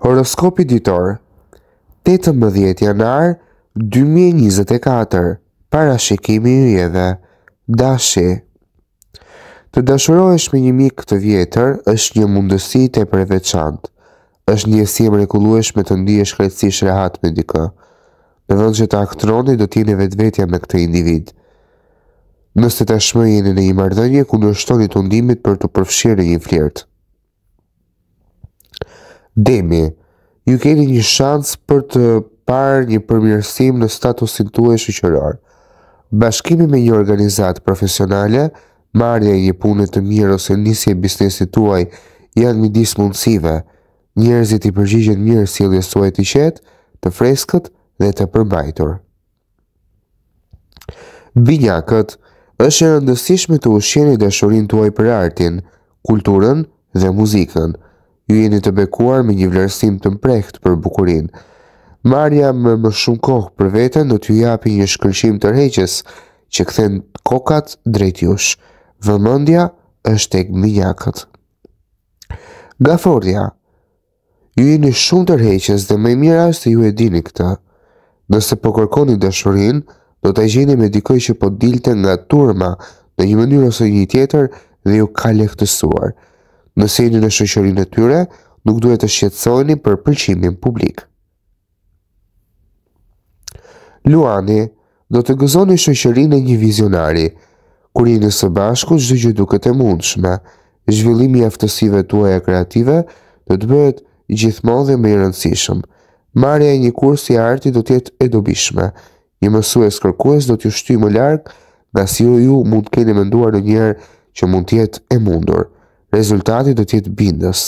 Horoskopi ditor 18 janar 2024 para shikimi i yjeve dashi Të dashurohesh me një mik të vjetër është një mundësi e përveçantë. Është një si e me të ndihesh krejtësisht rehat me dikë. Në vend që të aktroni do të jeni vetvetja me këtë individ. Nëse tashmë jeni në një marrëdhënie ku do tundimit për të përfshirë një flirt. Demi, ju keni një shans për të parë një përmirësim në statusin tuaj shoqëror. Bashkimi me një organizatë profesionale, marrja e një pune të mirë ose njësje e biznesit tuaj janë midis mundësive. Njerëzit i përgjigjen mirë sjelljes suaj të qetë, të freskët dhe të përbajtur. Binjakët, është e rëndësishme të ushjeni dashurinë tuaj për artin, kulturën dhe muzikën ju jeni të bekuar me një vlerësim të mprekt për bukurin. Marja me më shumë kohë për vetën do t'ju japi një shkërshim të reqës që këthen kokat drejt jush. Vëmëndja është tek minjakët. Gafordja Ju jeni shumë të reqës dhe me mira është ju e dini këta. Nëse po kërkoni dëshurin, do t'a gjeni me dikoj që po dilte nga turma në një mënyrë ose një tjetër dhe ju ka lehtësuar në sejnë në shëqërinë të tyre, nuk duhet të shqetsojni për përqimin publik. Luani, do të gëzoni shëqërinë e një vizionari, kur jeni së bashku çdo gjë duket e mundshme. Zhvillimi i aftësive tuaja kreative do të bëhet gjithmonë dhe më i rëndësishëm. Marrja e një kursi arti do të jetë e dobishme. Një mësues kërkues do t'ju shtyjë më larkë, nga si ju mund të keni menduar ndonjëherë që mund të jetë e mundur rezultati do të jetë bindës.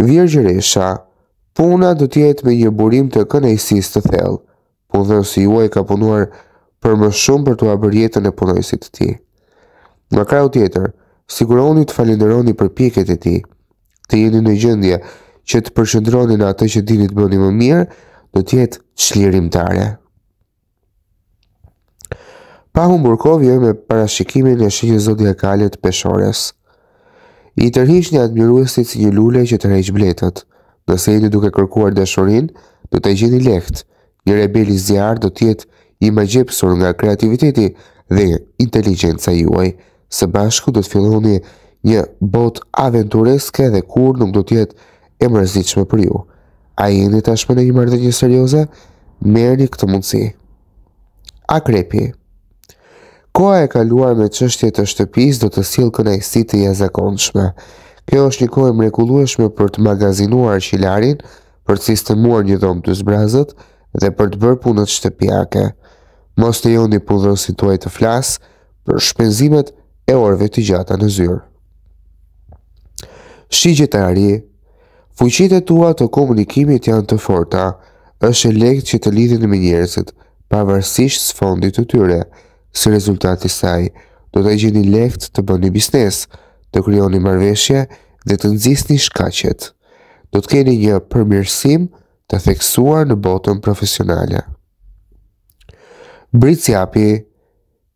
Virgjëresha, puna do të jetë me një burim të kënejsis të thellë. si juaj ka punuar për më shumë për të abërjetën jetën e punojësit të tij. Në krahu tjetër, siguroni të falenderoni për pjekjet e tij. Të jeni në gjendje që të përshëndroni në atë që dini të bëni më mirë, do të jetë çlirimtare pa humbur kohë me parashikimin e shenjës zodiakale të peshores. I tërhiq një admiruesit si një lule që tërheq bletët. Nëse jeni duke kërkuar dashurinë, do të gjeni lehtë. Një rebel i zjarr do të jetë i magjepsur nga kreativiteti dhe inteligjenca juaj. Së bashku do të filloni një bot aventureske dhe kur nuk do të jetë e mërzitshme për ju. A jeni tashmë në një marrëdhënie serioze? Merrni këtë mundësi. Akrepi Koha e kaluar me qështje të shtëpis do të silë kënajsi të jazakonshme. Kjo është një kohë mrekulueshme për të magazinuar qilarin, për të sistemuar një dhomë të zbrazët dhe për të bërë punët shtëpjake. Mos të jo një pudhën si tuaj të flasë për shpenzimet e orve të gjata në zyrë. Shqigjet e ari Fuqit e tua të komunikimit janë të forta, është e lekt që të lidhin me njerësit, pavërsisht së fondit të tyre, si rezultati saj, do të gjeni lehtë të bëni biznes, të kryoni marveshje dhe të nëzisni shkaqet. Do të keni një përmirësim të theksuar në botën profesionale. Brit Japi,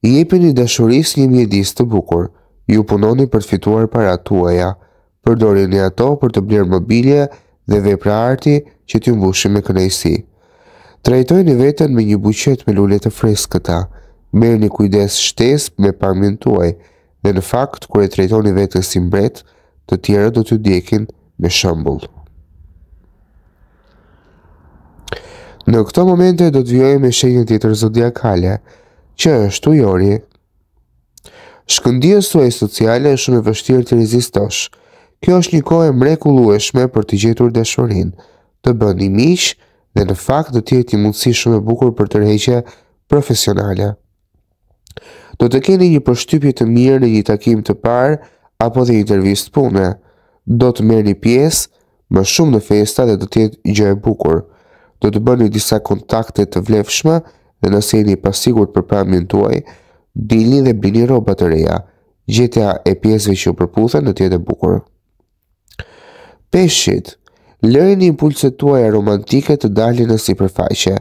i epi një dashuris një mjedis të bukur, ju punoni për të fituar para tuaja, përdori një ato për të blerë mobilje dhe vepra arti që t'ju mbushim me kënejsi. Trajtojnë i vetën me një buqet me lullet të freskëta, merë një kujdes shtes me pamin tuaj, dhe në fakt, kër e trejtoni vetë si mbret, të tjera do të djekin me shëmbull. Në këto momente do të vjojë me shenjë tjetër zodiakale, që është ujori. Shkëndia suaj sociale është në vështirë të rezistosh. Kjo është një kohë mrekullueshme për të gjetur dashurinë, të bëni miq dhe në fakt do të jetë mundësi shumë e bukur për tërheqje profesionale do të keni një përshtypje të mirë në një takim të parë apo dhe një intervistë pune. Do të merrni pjesë më shumë në festa dhe do të jetë gjë e bukur. Do të bëni disa kontakte të vlefshme dhe nëse jeni pasigur për pamjen tuaj, dilni dhe bini rroba të reja. Gjetja e pjesëve që ju përputhen do të jetë e bukur. Peshit, lëreni impulset tuaj e romantike të dalin në si përfaqe.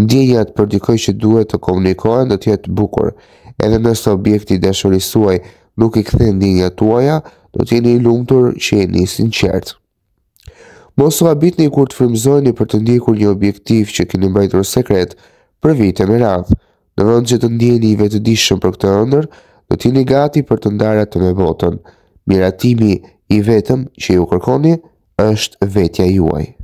Ndjenjat për dikoj që duhet të komunikohen do tjetë bukur edhe nështë objekti dëshurisuaj nuk i këthe ndinja tuaja, do t'jeni i lumtur që e njësin qertë. Mosu abit një kur të frimzojni për të ndikur një objektiv që keni mbajtur sekret për vite me radhë, në vend që të ndjeni i vetë dishëm për këtë ëndër, do t'jeni gati për të ndarat të me botën, miratimi i vetëm që ju kërkoni është vetja juaj.